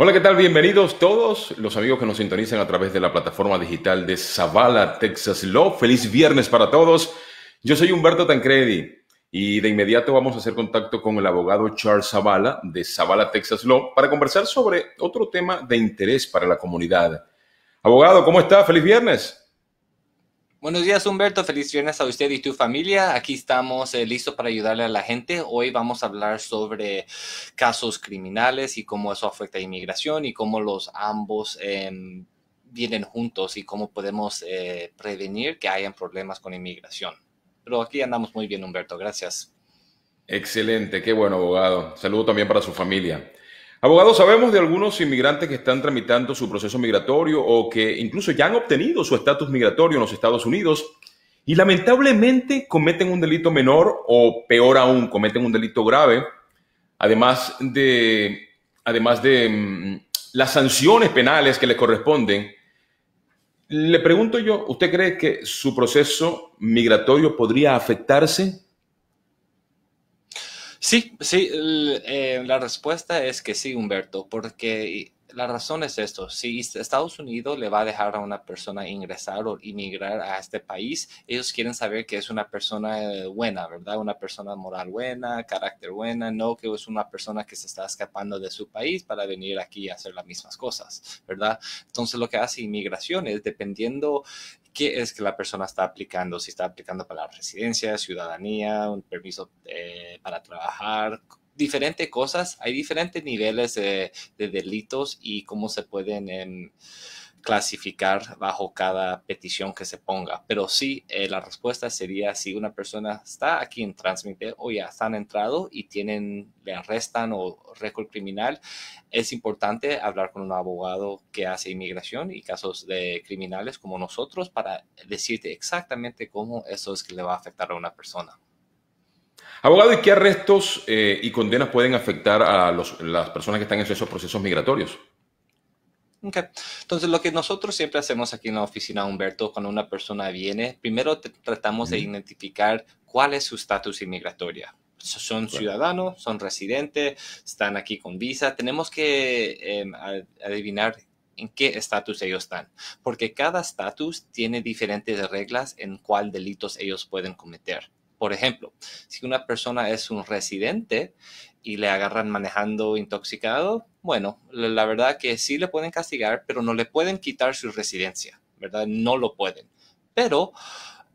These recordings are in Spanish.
Hola, ¿qué tal? Bienvenidos todos los amigos que nos sintonizan a través de la plataforma digital de Zavala, Texas Law. Feliz viernes para todos. Yo soy Humberto Tancredi y de inmediato vamos a hacer contacto con el abogado Charles Zavala de Zavala, Texas Law para conversar sobre otro tema de interés para la comunidad. Abogado, ¿cómo está? Feliz viernes. Buenos días, Humberto. Feliz viernes a usted y tu familia. Aquí estamos eh, listos para ayudarle a la gente. Hoy vamos a hablar sobre casos criminales y cómo eso afecta a inmigración y cómo los ambos em, vienen juntos y cómo podemos eh, prevenir que hayan problemas con inmigración. Pero aquí andamos muy bien, Humberto. Gracias. Excelente. Qué bueno, abogado. Saludo también para su familia. Abogados, sabemos de algunos inmigrantes que están tramitando su proceso migratorio o que incluso ya han obtenido su estatus migratorio en los Estados Unidos y lamentablemente cometen un delito menor o peor aún, cometen un delito grave, además de, además de mm, las sanciones penales que les corresponden. Le pregunto yo, ¿usted cree que su proceso migratorio podría afectarse Sí, sí, eh, la respuesta es que sí, Humberto, porque la razón es esto, si Estados Unidos le va a dejar a una persona ingresar o inmigrar a este país, ellos quieren saber que es una persona eh, buena, ¿verdad? Una persona moral buena, carácter buena, no que es una persona que se está escapando de su país para venir aquí a hacer las mismas cosas, ¿verdad? Entonces lo que hace inmigración es, dependiendo qué es que la persona está aplicando, si está aplicando para la residencia, ciudadanía, un permiso eh, para trabajar, diferentes cosas, hay diferentes niveles de, delitos y cómo se pueden... Em, clasificar bajo cada petición que se ponga. Pero sí, eh, la respuesta sería si una persona está aquí en trámite o ya están entrado y tienen, le arrestan o récord criminal, es importante hablar con un abogado que hace inmigración y casos de criminales como nosotros para decirte exactamente cómo eso es que le va a afectar a una persona. Abogado, ¿y qué arrestos eh, y condenas pueden afectar a las personas que están en esos procesos migratorios? Entonces, lo que nosotros siempre hacemos aquí en la oficina, Humberto, cuando una persona viene, primero tratamos de identificar cuál es su estatus inmigratoria. Son ciudadanos, son residentes, están aquí con visa. Tenemos que em, adivinar en qué estatus ellos están, porque cada estatus tiene diferentes reglas en cuál delitos ellos pueden cometer. Por ejemplo, si una persona es un residente y le agarran manejando intoxicado, bueno, la, verdad que sí le pueden castigar, pero no le pueden quitar su residencia, ¿verdad? No lo pueden. Pero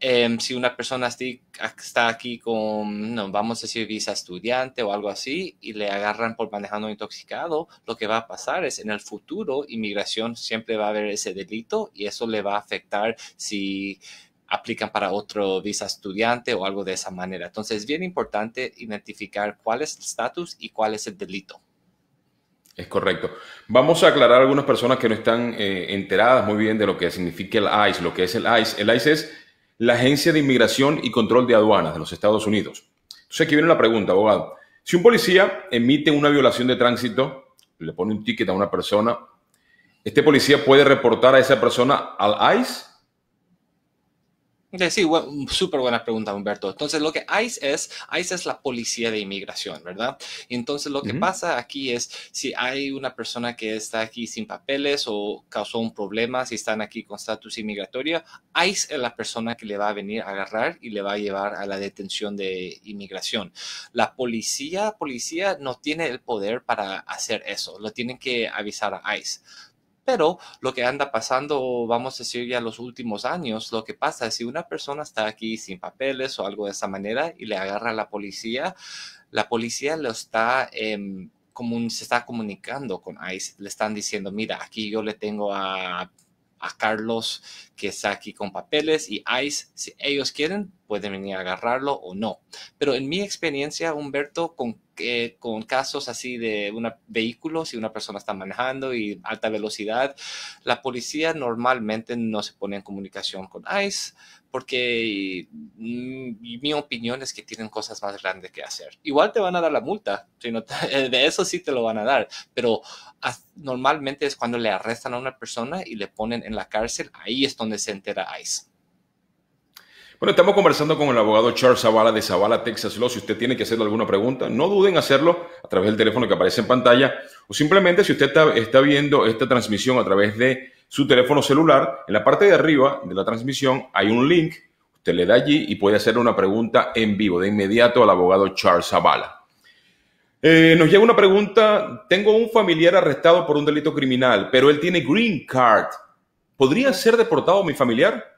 em, si una persona está aquí con, no, vamos a decir, visa estudiante o algo así, y le agarran por manejando intoxicado, lo que va a pasar es en el futuro, inmigración siempre va a haber ese delito y eso le va a afectar si aplican para otro visa estudiante o algo de esa manera. Entonces es bien importante identificar cuál es el estatus y cuál es el delito. Es correcto. Vamos a aclarar a algunas personas que no están eh, enteradas muy bien de lo que significa el ICE, lo que es el ICE. El ICE es la Agencia de Inmigración y Control de Aduanas de los Estados Unidos. Entonces aquí viene la pregunta, abogado. Si un policía emite una violación de tránsito, le pone un ticket a una persona, ¿este policía puede reportar a esa persona al ICE? sí, súper buena pregunta, Humberto. Entonces, lo que ICE es, ICE es la policía de inmigración, ¿verdad? Entonces, lo que pasa aquí es si hay una persona que está aquí sin papeles o causó un problema, si están aquí con estatus inmigratorio, ICE es la persona que le va a venir a agarrar y le va a llevar a la detención de inmigración. La policía, policía no tiene el poder para hacer eso, lo tienen que avisar a ICE. Pero lo que anda pasando, vamos a decir ya los últimos años, lo que pasa es si una persona está aquí sin papeles o algo de esa manera y le agarra la policía, la policía lo está... Em, se está comunicando con ICE, le están diciendo, mira, aquí yo le tengo a a Carlos que está aquí con papeles y ICE, si ellos quieren, pueden venir a agarrarlo o no. Pero en mi experiencia, Humberto, con, eh, con casos así de un vehículo, si una persona está manejando y alta velocidad, la policía normalmente no se pone en comunicación con ICE porque mm, mi opinión es que tienen cosas más grandes que hacer. Igual te van a dar la multa, de eso sí te lo van a dar, pero normalmente es cuando le arrestan a una persona y le ponen en la cárcel, ahí es donde se entera ICE. Bueno, estamos conversando con el abogado Charles Zavala de Zavala, Texas Law. Si usted tiene que hacerle alguna pregunta, no duden en hacerlo a través del teléfono que aparece en pantalla o simplemente si usted está, viendo esta transmisión a través de su teléfono celular, en la parte de arriba de la transmisión hay un link. Usted le da allí y puede hacerle una pregunta en vivo de inmediato al abogado Charles Zavala. Eh, nos llega una pregunta. Tengo un familiar arrestado por un delito criminal, pero él tiene green card. ¿Podría ser deportado mi familiar?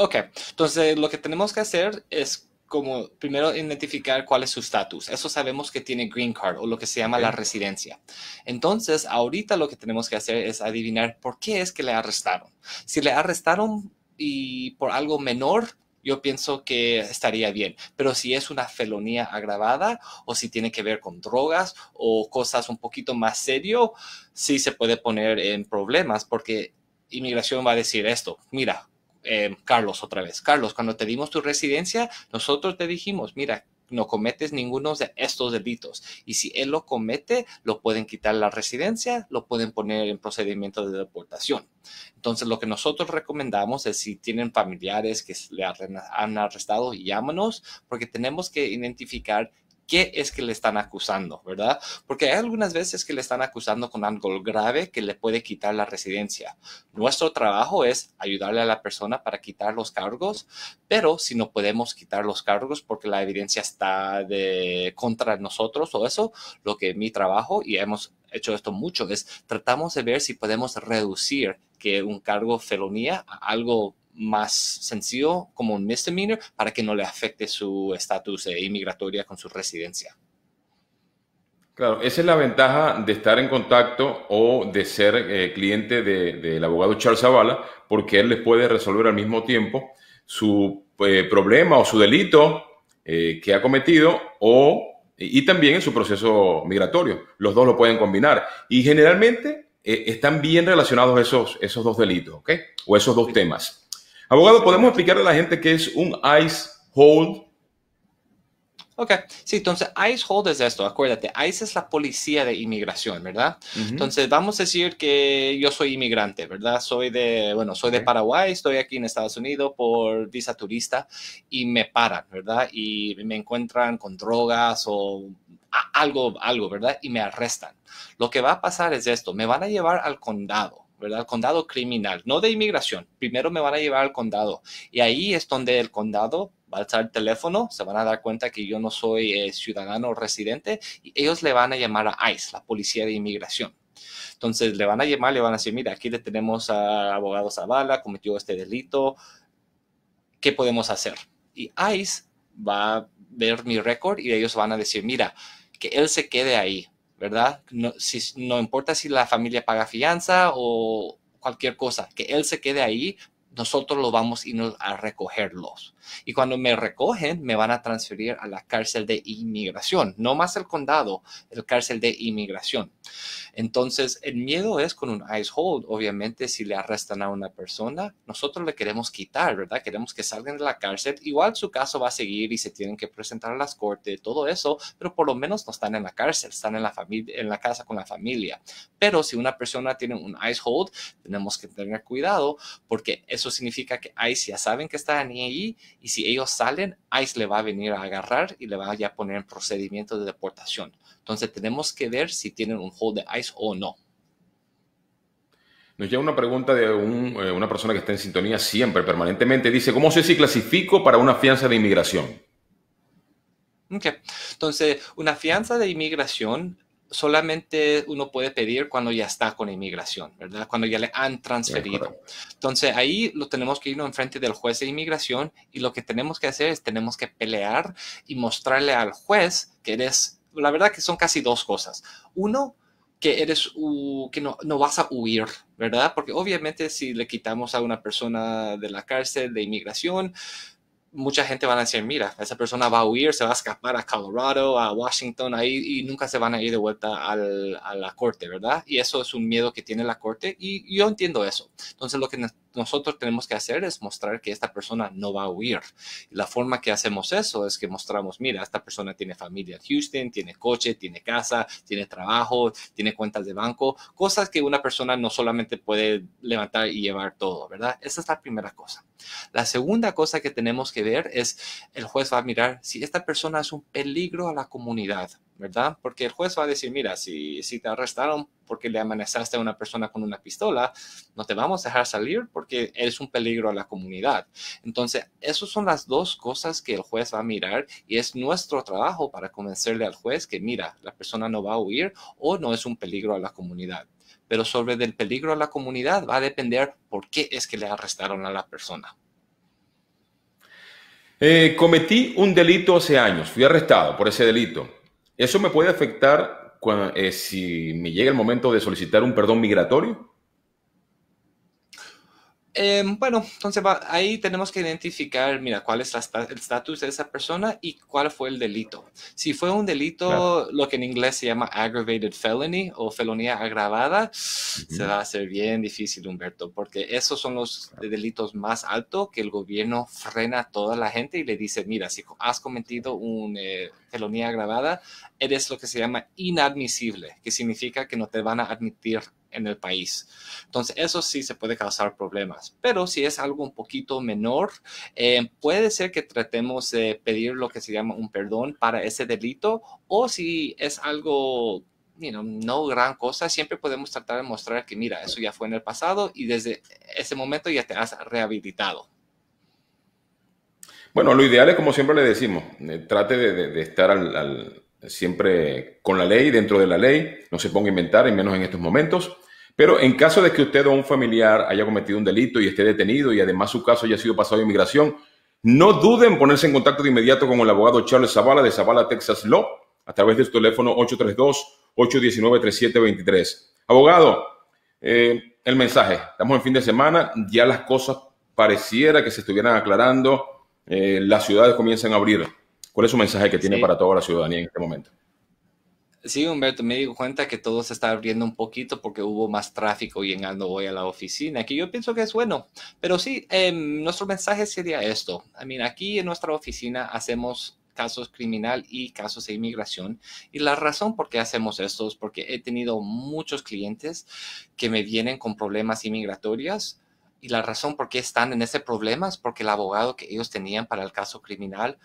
Ok, entonces lo que tenemos que hacer es como primero identificar cuál es su estatus. Eso sabemos que tiene green card o lo que se llama la residencia. Entonces, ahorita lo que tenemos que hacer es adivinar por qué es que le arrestaron. Si le arrestaron y por algo menor, yo pienso que estaría bien. Pero si es una felonía agravada o si tiene que ver con drogas o cosas un poquito más serio, sí se puede poner en problemas porque inmigración va a decir esto, mira, Em, Carlos otra vez. Carlos, cuando te dimos tu residencia, nosotros te dijimos, mira, no cometes ninguno de estos delitos. Y si él lo comete, lo pueden quitar la residencia, lo pueden poner en procedimiento de deportación. Entonces, lo que nosotros recomendamos es si tienen familiares que le han arrestado, llámanos, porque tenemos que identificar qué es que le están acusando, ¿verdad? Porque hay algunas veces que le están acusando con algo grave que le puede quitar la residencia. Nuestro trabajo es ayudarle a la persona para quitar los cargos, pero si no podemos quitar los cargos porque la evidencia está de contra nosotros o eso, lo que mi trabajo y hemos hecho esto mucho es tratamos de ver si podemos reducir que un cargo felonía a algo más sencillo como un misdemeanor para que no le afecte su estatus eh, inmigratoria con su residencia. Claro, esa es la ventaja de estar en contacto o de ser eh, cliente del abogado Charles Zavala, porque él les puede resolver al mismo tiempo su eh, problema o su delito que ha cometido o, y también en su proceso migratorio. Los dos lo pueden combinar. Y generalmente están bien relacionados esos, esos dos delitos, ¿ok? O esos dos temas. Abogado, ¿podemos explicarle a la gente qué es un ICE hold? Ok, sí, entonces ICE hold es esto, acuérdate, ICE es la policía de inmigración, ¿verdad? Entonces vamos a decir que yo soy inmigrante, ¿verdad? Soy de, bueno, soy de Paraguay, estoy aquí en Estados Unidos por visa turista y me paran, ¿verdad? Y me encuentran con drogas o algo, algo, ¿verdad? Y me arrestan. Lo que va a pasar es esto, me van a llevar al condado ¿verdad? Condado criminal, no de inmigración. Primero me van a llevar al condado. Y ahí es donde el condado va a estar el teléfono, se van a dar cuenta que yo no soy eh, ciudadano residente y ellos le van a llamar a ICE, la policía de inmigración. Entonces le van a llamar, le van a decir, mira, aquí le tenemos a abogado Zavala, cometió este delito, ¿qué podemos hacer? Y ICE va a ver mi récord y ellos van a decir, mira, que él se quede ahí, ¿verdad? No, si, no importa si la familia paga fianza o cualquier cosa, que él se quede ahí nosotros lo vamos a irnos a recogerlos. Y cuando me recogen, me van a transferir a la cárcel de inmigración, no más el condado, el cárcel de inmigración. Entonces, el miedo es con un ice hold, obviamente, si le arrestan a una persona, nosotros le queremos quitar, ¿verdad? Queremos que salgan de la cárcel. Igual su caso va a seguir y se tienen que presentar a las cortes, todo eso, pero por lo menos no están en la cárcel, están en la, familia, en la casa con la familia. Pero si una persona tiene un ice hold, tenemos que tener cuidado porque eso significa que ICE ya saben que están ahí y si ellos salen, ICE le va a venir a agarrar y le va a poner en procedimiento de deportación. Entonces tenemos que ver si tienen un hold de ICE o no. Nos llega una pregunta de eh, una persona que está en sintonía siempre, permanentemente. Dice, ¿cómo sé si clasifico para una fianza de inmigración? Entonces, una fianza de inmigración solamente uno puede pedir cuando ya está con inmigración, ¿verdad? Cuando ya le han transferido. Entonces ahí lo tenemos que irnos enfrente del juez de inmigración y lo que tenemos que hacer es tenemos que pelear y mostrarle al juez que eres, la verdad que son casi dos cosas. Uno, que eres que no, no, vas a huir, ¿verdad? Porque obviamente si le quitamos a una persona de la cárcel de inmigración, mucha gente van a decir, mira, esa persona va a huir, se va a escapar a Colorado, a Washington, ahí, y nunca se van a ir de vuelta al, a la corte, ¿verdad? Y eso es un miedo que tiene la corte, y yo entiendo eso. Entonces, lo que nosotros tenemos que hacer es mostrar que esta persona no va a huir. la forma que hacemos eso es que mostramos, mira, esta persona tiene familia en Houston, tiene coche, tiene casa, tiene trabajo, tiene cuentas de banco, cosas que una persona no solamente puede levantar y llevar todo, ¿verdad? Esa es la primera cosa. La segunda cosa que tenemos que ver es el juez va a mirar si esta persona es un peligro a la comunidad ¿verdad? Porque el juez va a decir, mira, si, te arrestaron porque le amenazaste a una persona con una pistola, no te vamos a dejar salir porque es un peligro a la comunidad. Entonces, esas son las dos cosas que el juez va a mirar y es nuestro trabajo para convencerle al juez que, mira, la persona no va a huir o no es un peligro a la comunidad. Pero sobre el peligro a la comunidad va a depender por qué es que le arrestaron a la persona. Eh, cometí un delito hace años, fui arrestado por ese delito ¿Eso me puede afectar eh, si me llega el momento de solicitar un perdón migratorio? Em, bueno, entonces ahí tenemos que identificar, mira, cuál es el estatus de esa persona y cuál fue el delito. Si fue un delito, lo que en inglés se llama aggravated felony o felonía agravada, se va a hacer bien difícil, Humberto, porque esos son los delitos más altos que el gobierno frena a toda la gente y le dice, mira, si has cometido una eh, felonía agravada, eres lo que se llama inadmisible, que significa que no te van a admitir en el país. Entonces, eso sí se puede causar problemas, pero si es algo un poquito menor, eh, puede ser que tratemos de pedir lo que se llama un perdón para ese delito o si es algo... no gran cosa, siempre podemos tratar de mostrar que, mira, eso ya fue en el pasado y desde ese momento ya te has rehabilitado. Bueno, lo ideal es, como siempre le decimos, eh, trate de, estar al siempre con la ley, dentro de la ley, no se ponga a inventar, y menos en estos momentos. Pero en caso de que usted o un familiar haya cometido un delito y esté detenido y además su caso haya sido pasado de inmigración, no duden en ponerse en contacto de inmediato con el abogado Charles Zavala de Zavala Texas Law a través de su teléfono 832-819-3723. Abogado, eh, el mensaje, estamos en fin de semana, ya las cosas pareciera que se estuvieran aclarando, eh, las ciudades comienzan a abrir. ¿Cuál es su mensaje que tiene para toda la ciudadanía en este momento? Sí, Humberto, me di cuenta que todo se está abriendo un poquito porque hubo más tráfico llegando hoy a la oficina, que yo pienso que es bueno. Pero sí, em, nuestro mensaje sería esto. I aquí en nuestra oficina hacemos casos criminal y casos de inmigración. Y la razón por qué hacemos esto es porque he tenido muchos clientes que me vienen con problemas inmigratorios y la razón por qué están en ese problema es porque el abogado que ellos tenían para el caso criminal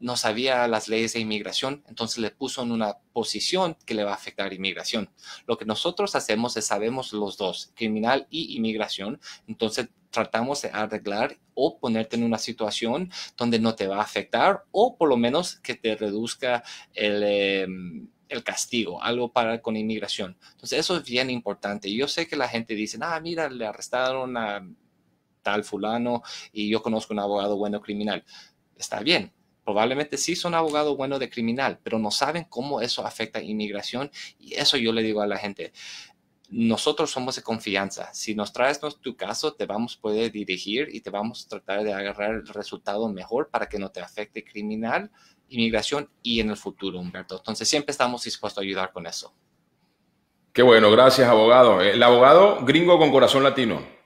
no sabía las leyes de inmigración, entonces le puso en una posición que le va a afectar inmigración. Lo que nosotros hacemos es sabemos los dos, criminal y inmigración, entonces tratamos de arreglar o ponerte en una situación donde no te va a afectar o por lo menos que te reduzca el... Em, el castigo, algo para con inmigración. Entonces, eso es bien importante. Yo sé que la gente dice, ah, mira, le arrestaron a tal fulano y yo conozco un abogado bueno criminal. Está bien, probablemente sí son abogados buenos de criminal, pero no saben cómo eso afecta a inmigración. Y eso yo le digo a la gente. Nosotros somos de confianza. Si nos traes tu caso, te vamos a poder dirigir y te vamos a tratar de agarrar el resultado mejor para que no te afecte criminal, inmigración y en el futuro, Humberto. Entonces, siempre estamos dispuestos a ayudar con eso. Qué bueno, gracias, abogado. El abogado gringo con corazón latino.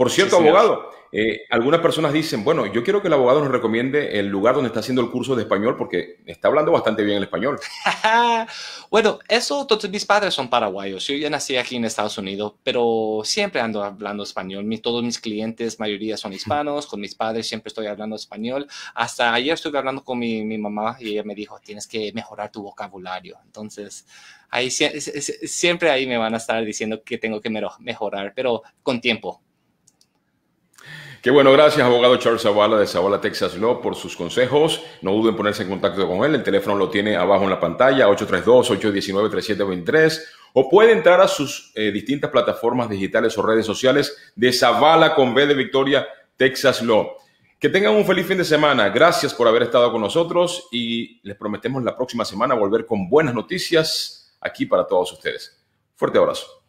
Por cierto, abogado, eh, algunas personas dicen, bueno, yo quiero que el abogado nos recomiende el lugar donde está haciendo el curso de español porque está hablando bastante bien el español. bueno, eso, todos mis padres son paraguayos. Yo ya nací aquí en Estados Unidos, pero siempre ando hablando español. todos mis clientes, mayoría son hispanos. Con mis padres siempre estoy hablando español. Hasta ayer estuve hablando con mi, mi mamá y ella me dijo, tienes que mejorar tu vocabulario. Entonces, ahí siempre ahí me van a estar diciendo que tengo que mejorar, pero con tiempo Qué bueno, gracias abogado Charles Zavala de Zavala Texas Law por sus consejos. No duden en ponerse en contacto con él. El teléfono lo tiene abajo en la pantalla, 832-819-3723. O puede entrar a sus eh, distintas plataformas digitales o redes sociales de Zavala con B de Victoria, Texas Law. Que tengan un feliz fin de semana. Gracias por haber estado con nosotros y les prometemos la próxima semana volver con buenas noticias aquí para todos ustedes. Fuerte abrazo.